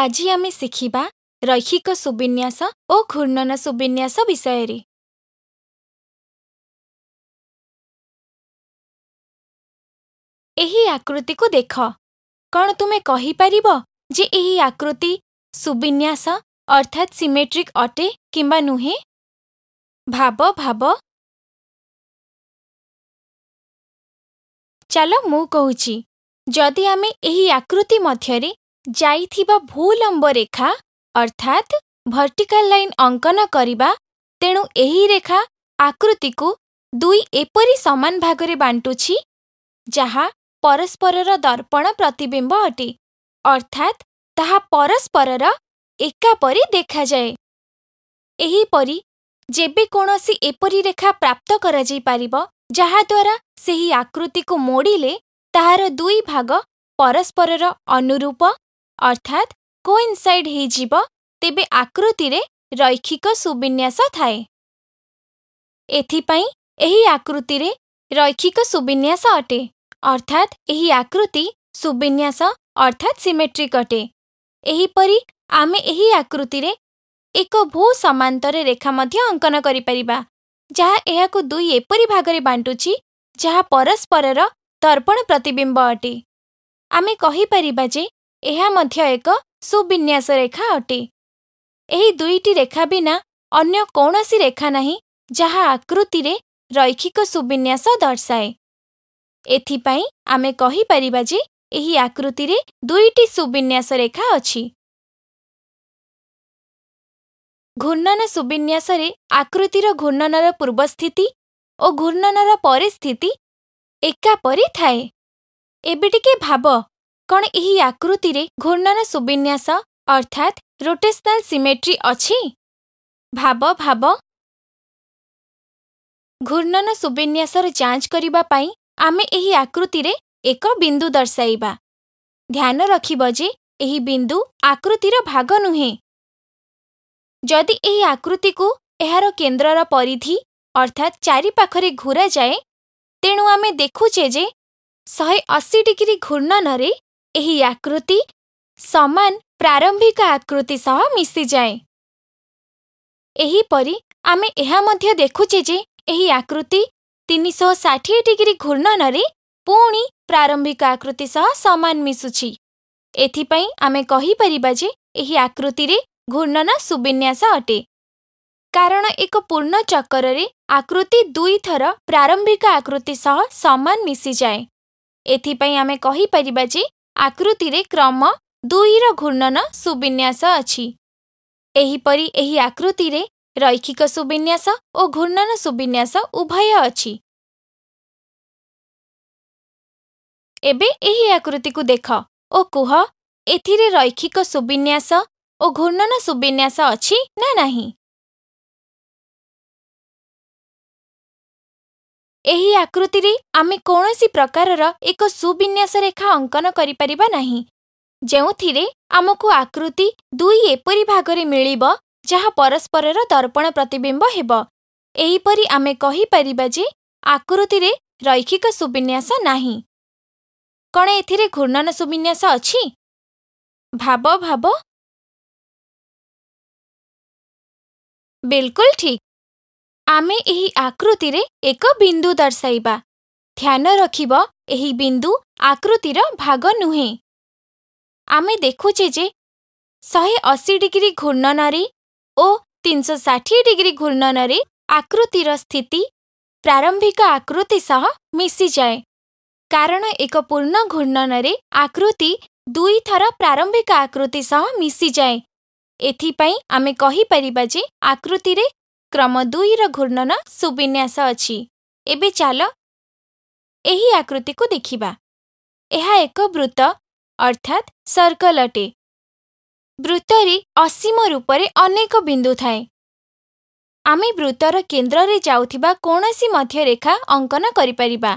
ଆଜି ଆମେ ଶିଖିବା ରୈଖିକ ସୁବିନ୍ୟାସ ଓ ଘୂର୍ଣ୍ଣନ ସୁବିନ୍ୟାସ ବିଷୟରେ ଏହି ଆକୃତିକୁ ଦେଖ କ'ଣ ତୁମେ କହିପାରିବ ଯେ ଏହି ଆକୃତି ସୁବିନ୍ୟାସ ଅର୍ଥାତ୍ ସିମେଟ୍ରିକ୍ ଅଟେ କିମ୍ବା ନୁହେଁ ଭାବ ଭାବ ଚାଲ ମୁଁ କହୁଛି ଯଦି ଆମେ ଏହି ଆକୃତି ମଧ୍ୟରେ रेखा अर्थात भूलम्बरेखा लाइन अंकन अङ्कनर तेनु एही रेखा आकृतिको दुई एपरी समान भागर बाटु जहाँ परस्परर दर्पण प्रतिबिम्ब अटे अर्थात् तास्पर एकापरि देखाएपी प्राप्त जहाँदाराही आकृतिको मोडले तुई भाग परस्पर अनुरूप ଅର୍ଥାତ୍ କୋଇନ୍ସାଇଡ୍ ହୋଇଯିବ ତେବେ ଆକୃତିରେ ରୈଖିକ ସୁବିନ୍ୟାସ ଥାଏ ଏଥିପାଇଁ ଏହି ଆକୃତିରେ ରୈଖିକ ସୁବିନ୍ୟାସ ଅଟେ ଅର୍ଥାତ୍ ଏହି ଆକୃତି ସୁବିନ୍ୟାସ ଅର୍ଥାତ୍ ସିମେଟ୍ରିକ୍ ଅଟେ ଏହିପରି ଆମେ ଏହି ଆକୃତିରେ ଏକ ଭୂ ସମାନ୍ତରେ ରେଖା ମଧ୍ୟ ଅଙ୍କନ କରିପାରିବା ଯାହା ଏହାକୁ ଦୁଇ ଏପରି ଭାଗରେ ବାଣ୍ଟୁଛି ଯାହା ପରସ୍ପରର ଦର୍ପଣ ପ୍ରତିବିମ୍ବ ଅଟେ ଆମେ କହିପାରିବା ଯେ ଏହା ମଧ୍ୟ ଏକ ସୁବିନ୍ୟାସ ରେଖା ଅଟେ ଏହି ଦୁଇଟି ରେଖା ବିନା ଅନ୍ୟ କୌଣସି ରେଖା ନାହିଁ ଯାହା ଆକୃତିରେ ରୈଖିକ ସୁବିନ୍ୟାସ ଦର୍ଶାଏ ଏଥିପାଇଁ ଆମେ କହିପାରିବା ଯେ ଏହି ଆକୃତିରେ ଦୁଇଟି ସୁବିନ୍ୟାସ ରେଖା ଅଛି ଘୂର୍ଣ୍ଣନ ସୁବିନ୍ୟାସରେ ଆକୃତିର ଘୂର୍ଣ୍ଣନର ପୂର୍ବସ୍ଥିତି ଓ ଘୂର୍ଣ୍ଣନର ପରିସ୍ଥିତି ଏକାପରି ଥାଏ ଏବେ ଟିକେ ଭାବ କ'ଣ ଏହି ଆକୃତିରେ ଘୂର୍ଣ୍ଣନ ସୁବିନ୍ୟାସ ଅର୍ଥାତ୍ ରୋଟେସନାଲ ସିମେଟ୍ରି ଅଛି ଭାବ ଭାବ ଘୂର୍ଣ୍ଣନ ସୁବିନ୍ୟାସର ଯାଞ୍ଚ କରିବା ପାଇଁ ଆମେ ଏହି ଆକୃତିରେ ଏକ ବିନ୍ଦୁ ଦର୍ଶାଇବା ଧ୍ୟାନ ରଖିବ ଯେ ଏହି ବିନ୍ଦୁ ଆକୃତିର ଭାଗ ନୁହେଁ ଯଦି ଏହି ଆକୃତିକୁ ଏହାର କେନ୍ଦ୍ରର ପରିଧି ଅର୍ଥାତ୍ ଚାରିପାଖରେ ଘୂରାଯାଏ ତେଣୁ ଆମେ ଦେଖୁଛେ ଯେ ଶହେ ଅଶୀ ଡିଗ୍ରୀ ଘୂର୍ଣ୍ଣନରେ ଏହି ଆକୃତି ସମାନ ପ୍ରାରମ୍ଭିକ ଆକୃତି ସହ ମିଶିଯାଏ ଏହିପରି ଆମେ ଏହା ମଧ୍ୟ ଦେଖୁଛେ ଯେ ଏହି ଆକୃତି ତିନିଶହ ଷାଠିଏ ଡିଗ୍ରୀ ଘୂର୍ଣ୍ଣନରେ ପୁଣି ପ୍ରାରମ୍ଭିକ ଆକୃତି ସହ ସମାନ ମିଶୁଛି ଏଥିପାଇଁ ଆମେ କହିପାରିବା ଯେ ଏହି ଆକୃତିରେ ଘୂର୍ଣ୍ଣନ ସୁବିନ୍ୟାସ ଅଟେ କାରଣ ଏକ ପୂର୍ଣ୍ଣ ଚକ୍ରରେ ଆକୃତି ଦୁଇଥର ପ୍ରାରମ୍ଭିକ ଆକୃତି ସହ ସମାନ ମିଶିଯାଏ ଏଥିପାଇଁ ଆମେ କହିପାରିବା ଯେ आकृति क्रम दुई र घूर्णन सुविन्यास अघि यहीपरि आकृतिरैखिक सुविन्यासन सुविन्यास उभय अछि एबे आकृति को अझ आकृतिको देखेर रैखिक सुविन्यास घूर्णन सुविन्यास अघि न ଏହି ଆକୃତିରେ ଆମେ କୌଣସି ପ୍ରକାରର ଏକ ସୁବିନ୍ୟାସ ରେଖା ଅଙ୍କନ କରିପାରିବା ନାହିଁ ଯେଉଁଥିରେ ଆମକୁ ଆକୃତି ଦୁଇ ଏପରି ଭାଗରେ ମିଳିବ ଯାହା ପରସ୍ପରର ଦର୍ପଣ ପ୍ରତିବିମ୍ବ ହେବ ଏହିପରି ଆମେ କହିପାରିବା ଯେ ଆକୃତିରେ ରୈଖିକ ସୁବିନ୍ୟାସ ନାହିଁ କ'ଣ ଏଥିରେ ଘୂର୍ଣ୍ଣନ ସୁବିନ୍ୟାସ ଅଛି ଭାବ ଭାବ ବିଲକୁଲ ଠିକ୍ आमे एही आकृति रे एक बिन्दु दर्शाइबा ध्यान एही आकृति रो भाग नुहे आमे देखु जे 180 डिग्री ओ 360 डिग्री आकृति रो स्थिति प्रारंभिक आकृति सह मिसी जाय कारण एक पूर्ण घुर्णन आकृति दुई प्रारंभिक आकृति सह मिसी जाय एथि पई आमे कहि परिबा जे आकृति रे କ୍ରମ ଦୁଇର ଘୂର୍ଣ୍ଣନ ସୁବିନ୍ୟାସ ଅଛି ଏବେ ଚାଲ ଏହି ଆକୃତିକୁ ଦେଖିବା ଏହା ଏକ ବୃତ୍ତ ଅର୍ଥାତ୍ ସର୍କଲ ଅଟେ ବୃତ୍ତରେ ଅସୀମ ରୂପରେ ଅନେକ ବିନ୍ଦୁ ଥାଏ ଆମେ ବୃତ୍ତର କେନ୍ଦ୍ରରେ ଯାଉଥିବା କୌଣସି ମଧ୍ୟ ରେଖା ଅଙ୍କନ କରିପାରିବା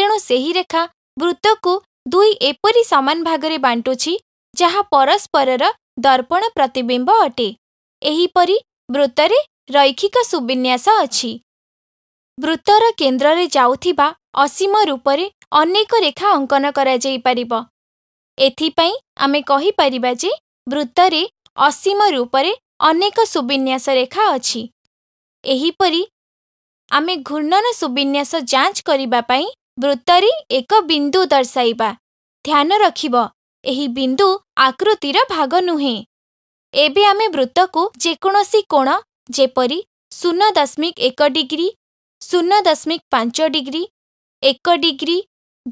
ତେଣୁ ସେହି ରେଖା ବୃତ୍ତକୁ ଦୁଇ ଏପରି ସମାନ ଭାଗରେ ବାଣ୍ଟୁଛି ଯାହା ପରସ୍ପରର ଦର୍ପଣ ପ୍ରତିବିମ୍ବ ଅଟେ ଏହିପରି ବୃତ୍ତରେ ରୈଖିକ ସୁବିନ୍ୟାସ ଅଛି ବୃତ୍ତର କେନ୍ଦ୍ରରେ ଯାଉଥିବା ଅସୀମ ରୂପରେ ଅନେକ ରେଖା ଅଙ୍କନ କରାଯାଇପାରିବ ଏଥିପାଇଁ ଆମେ କହିପାରିବା ଯେ ବୃତ୍ତରେ ଅସୀମ ରୂପରେ ଅନେକ ସୁବିନ୍ୟାସ ରେଖା ଅଛି ଏହିପରି ଆମେ ଘୂର୍ଣ୍ଣନ ସୁବିନ୍ୟାସ ଯାଞ୍ଚ କରିବା ପାଇଁ ବୃତ୍ତରେ ଏକ ବିନ୍ଦୁ ଦର୍ଶାଇବା ଧ୍ୟାନ ରଖିବ ଏହି ବିନ୍ଦୁ ଆକୃତିର ଭାଗ ନୁହେଁ ଏବେ ଆମେ ବୃତ୍ତକୁ ଯେକୌଣସି କୋଣ परि शून्य दशमिक एक डिग्री शून्य दशमिक पाँच डिग्री एक डिग्री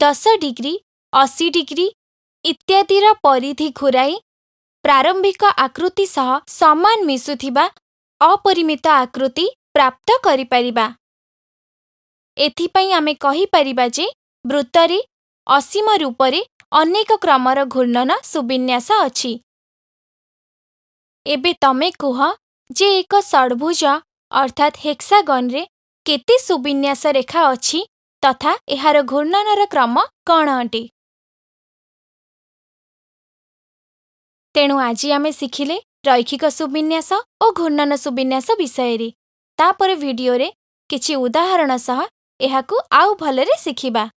दस डिग्री असी डिग्री इत्यादि र परिधि घुरा प्रारम्भिक आकृति आकृतिसह समान मिसुथिबा अपरिमित आकृति प्राप्त परिबा आमे कहि जे गरिपेप असीम रूपरे अनेक क्रमर घुर्णना सुविन्यास एबे तमे कुह जे एक अर्थात अर्थात् रे केते सुविन्यास रेखा तथा एहार घुर्णनर क्रम कटे तेणु आज आम सिखे सुविन्यास घुर्णन सुविन्यास रे किछि उदाहरण उदाहरणसह यु आउ सिखिबा